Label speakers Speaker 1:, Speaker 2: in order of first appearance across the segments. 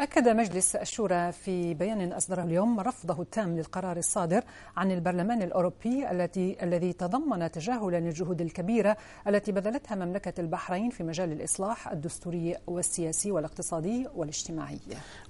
Speaker 1: أكد مجلس الشورى في بيان أصدره اليوم رفضه التام للقرار الصادر عن البرلمان الأوروبي التي الذي تضمن تجاهلا للجهود الكبيرة التي بذلتها مملكة البحرين في مجال الإصلاح الدستوري والسياسي والاقتصادي والاجتماعي.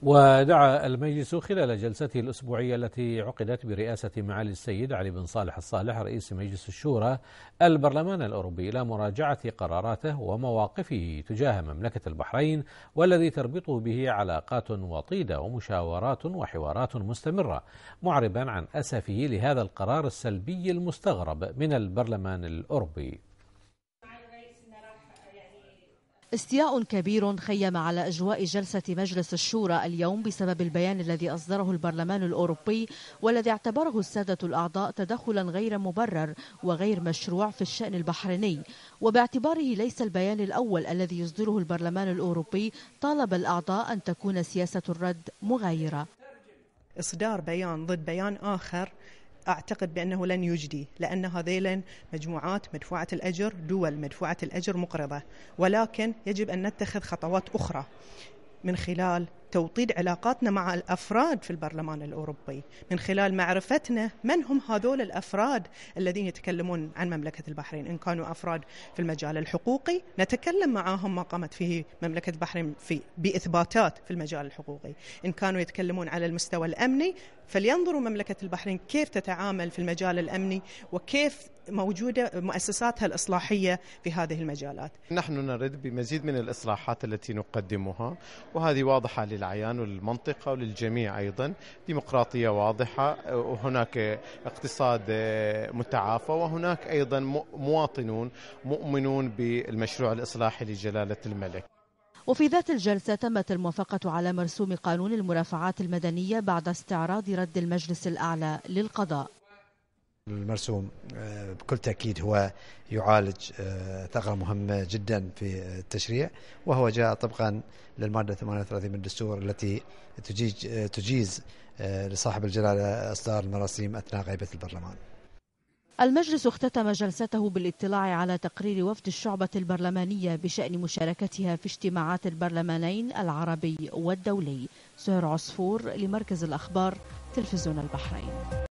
Speaker 2: ودعا المجلس خلال جلسته الأسبوعية التي عقدت برئاسة معالي السيد علي بن صالح الصالح رئيس مجلس الشورى البرلمان الأوروبي إلى مراجعة قراراته ومواقفه تجاه مملكة البحرين والذي تربطه به علاقة علاقات وطيدة ومشاورات وحوارات مستمرة معربا عن أسفه لهذا القرار السلبي المستغرب من البرلمان الأوروبي استياء
Speaker 3: كبير خيم على أجواء جلسة مجلس الشورى اليوم بسبب البيان الذي أصدره البرلمان الأوروبي والذي اعتبره السادة الأعضاء تدخلا غير مبرر وغير مشروع في الشأن البحريني وباعتباره ليس البيان الأول الذي يصدره البرلمان الأوروبي طالب الأعضاء أن تكون سياسة الرد مغايرة إصدار بيان ضد بيان آخر أعتقد بأنه لن يجدي لأن هذيلا
Speaker 4: مجموعات مدفوعة الأجر دول مدفوعة الأجر مقرضة ولكن يجب أن نتخذ خطوات أخرى من خلال توطيد علاقاتنا مع الافراد في البرلمان الاوروبي من خلال معرفتنا من هم هذول الافراد الذين يتكلمون عن مملكه البحرين ان كانوا افراد في المجال الحقوقي نتكلم معهم ما قامت فيه مملكه البحرين في باثباتات في المجال الحقوقي ان كانوا يتكلمون على المستوى الامني فلينظروا مملكه البحرين كيف تتعامل في المجال الامني وكيف موجودة مؤسساتها الإصلاحية في هذه المجالات
Speaker 5: نحن نرد بمزيد من الإصلاحات التي نقدمها وهذه واضحة للعيان وللمنطقة وللجميع أيضا ديمقراطية واضحة وهناك اقتصاد آه، متعافى وهناك أيضا مواطنون مؤمنون بالمشروع الإصلاحي لجلالة الملك
Speaker 3: وفي ذات الجلسة تمت الموافقة على مرسوم قانون المرافعات المدنية بعد استعراض رد المجلس الأعلى للقضاء
Speaker 6: المرسوم آه، بكل تأكيد هو يعالج آه، ثغرة مهمة جدا في التشريع وهو جاء طبقا للمادة 38 من الدستور التي آه، تجيز, تجيز لصاحب الجلالة إصدار المراسيم أثناء غيبة البرلمان
Speaker 3: المجلس اختتم جلسته بالاطلاع على تقرير وفد الشعبة البرلمانية بشأن مشاركتها في اجتماعات البرلمانين العربي والدولي سهر عصفور لمركز الأخبار تلفزيون البحرين